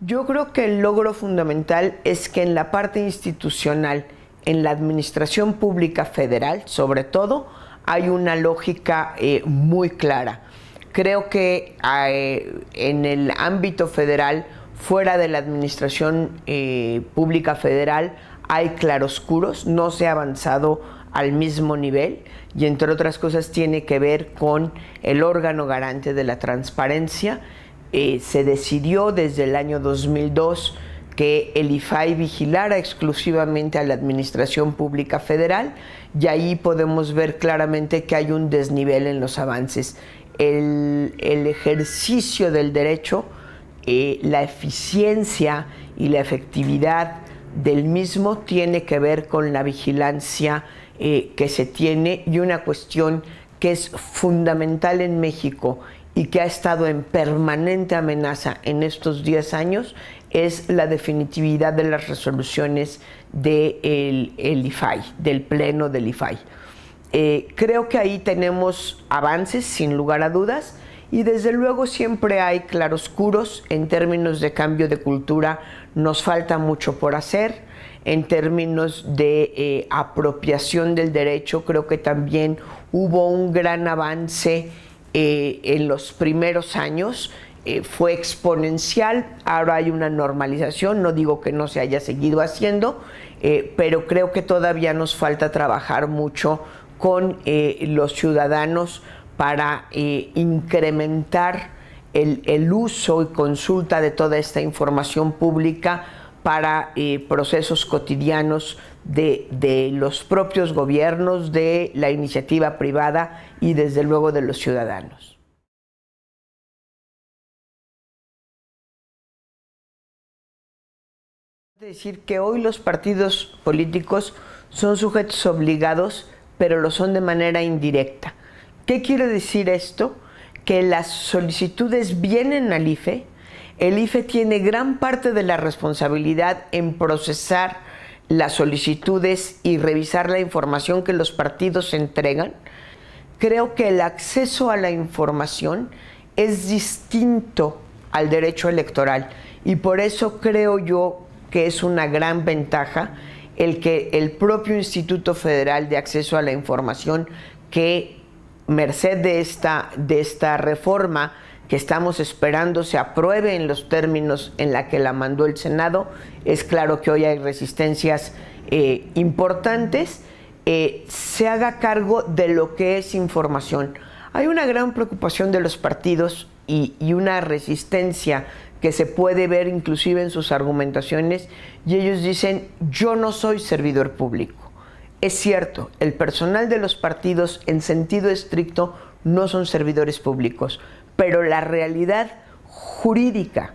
Yo creo que el logro fundamental es que en la parte institucional, en la administración pública federal, sobre todo, hay una lógica eh, muy clara. Creo que eh, en el ámbito federal, fuera de la administración eh, pública federal, hay claroscuros, no se ha avanzado al mismo nivel y entre otras cosas tiene que ver con el órgano garante de la transparencia eh, se decidió desde el año 2002 que el IFAI vigilara exclusivamente a la Administración Pública Federal y ahí podemos ver claramente que hay un desnivel en los avances. El, ejercicio del derecho, eh, la eficiencia y la efectividad del mismo tiene que ver con la vigilancia eh, que se tiene y una cuestión que es fundamental en México y que ha estado en permanente amenaza en estos 10 años es la definitividad de las resoluciones del de el IFAI, del Pleno del IFAI. Eh, creo que ahí tenemos avances, sin lugar a dudas, y desde luego siempre hay claroscuros en términos de cambio de cultura, nos falta mucho por hacer, en términos de eh, apropiación del derecho, creo que también hubo un gran avance eh, en los primeros años eh, fue exponencial, ahora hay una normalización, no digo que no se haya seguido haciendo, eh, pero creo que todavía nos falta trabajar mucho con los ciudadanos para incrementar el, uso y consulta de toda esta información pública para procesos cotidianos de, los propios gobiernos, de la iniciativa privada y desde luego de los ciudadanos. Es decir, que hoy los partidos políticos son sujetos obligados, pero lo son de manera indirecta. ¿Qué quiere decir esto? Que las solicitudes vienen al IFE, el IFE tiene gran parte de la responsabilidad en procesar las solicitudes y revisar la información que los partidos entregan, creo que el acceso a la información es distinto al derecho electoral y por eso creo yo que es una gran ventaja el que el propio Instituto Federal de Acceso a la Información que merced de esta, de esta reforma que estamos esperando se apruebe en los términos en la que la mandó el Senado. Es claro que hoy hay resistencias eh, importantes. Eh, se haga cargo de lo que es información. Hay una gran preocupación de los partidos y una resistencia que se puede ver inclusive en sus argumentaciones y ellos dicen, yo no soy servidor público. Es cierto, el personal de los partidos en sentido estricto no son servidores públicos, pero la realidad jurídica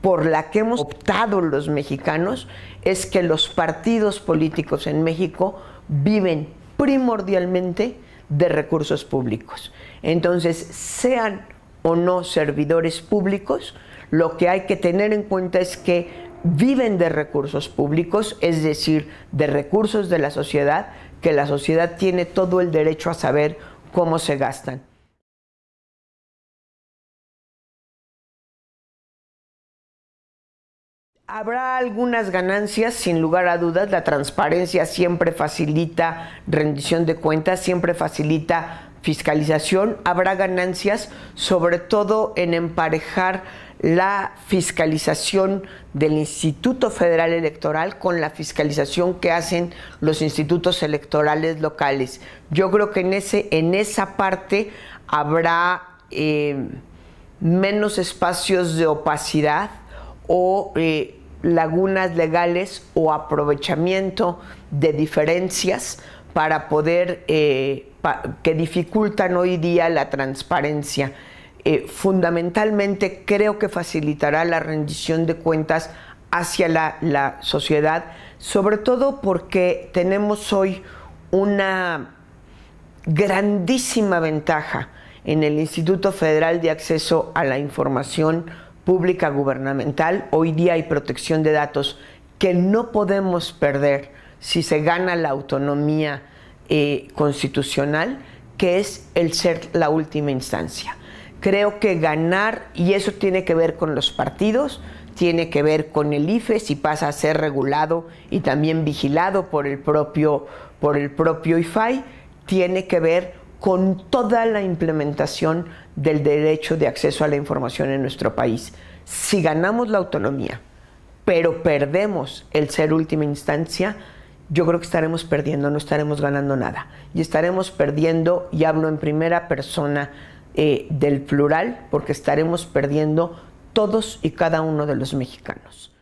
por la que hemos optado los mexicanos es que los partidos políticos en México viven primordialmente de recursos públicos. Entonces, sean o no servidores públicos, lo que hay que tener en cuenta es que viven de recursos públicos, es decir, de recursos de la sociedad, que la sociedad tiene todo el derecho a saber cómo se gastan. Habrá algunas ganancias, sin lugar a dudas. La transparencia siempre facilita rendición de cuentas, siempre facilita fiscalización. Habrá ganancias, sobre todo en emparejar la fiscalización del Instituto Federal Electoral con la fiscalización que hacen los institutos electorales locales. Yo creo que en, ese, en esa parte habrá eh, menos espacios de opacidad o... Eh, lagunas legales o aprovechamiento de diferencias para poder, eh, que dificultan hoy día la transparencia. Eh, fundamentalmente creo que facilitará la rendición de cuentas hacia la, la sociedad, sobre todo porque tenemos hoy una grandísima ventaja en el Instituto Federal de Acceso a la Información pública gubernamental. Hoy día hay protección de datos que no podemos perder si se gana la autonomía eh, constitucional, que es el ser la última instancia. Creo que ganar, y eso tiene que ver con los partidos, tiene que ver con el IFE, si pasa a ser regulado y también vigilado por el propio, por el propio IFAI, tiene que ver con toda la implementación del derecho de acceso a la información en nuestro país. Si ganamos la autonomía, pero perdemos el ser última instancia, yo creo que estaremos perdiendo, no estaremos ganando nada. Y estaremos perdiendo, y hablo en primera persona eh, del plural, porque estaremos perdiendo todos y cada uno de los mexicanos.